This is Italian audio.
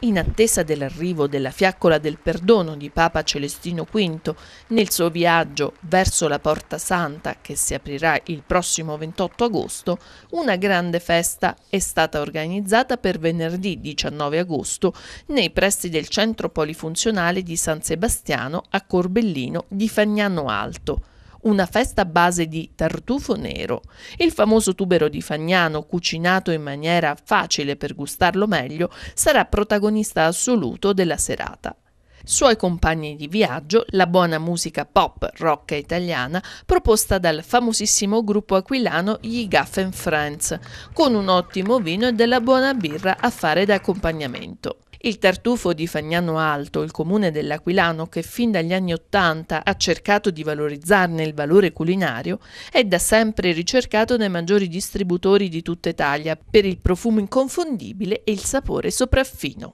in attesa dell'arrivo della fiaccola del perdono di Papa Celestino V nel suo viaggio verso la Porta Santa che si aprirà il prossimo 28 agosto, una grande festa è stata organizzata per venerdì 19 agosto nei pressi del centro polifunzionale di San Sebastiano a Corbellino di Fagnano Alto una festa a base di tartufo nero, il famoso tubero di Fagnano cucinato in maniera facile per gustarlo meglio, sarà protagonista assoluto della serata. Suoi compagni di viaggio, la buona musica pop rock italiana proposta dal famosissimo gruppo aquilano Gli Gaffen Friends, con un ottimo vino e della buona birra a fare da accompagnamento. Il tartufo di Fagnano Alto, il comune dell'Aquilano che fin dagli anni Ottanta ha cercato di valorizzarne il valore culinario, è da sempre ricercato dai maggiori distributori di tutta Italia per il profumo inconfondibile e il sapore sopraffino.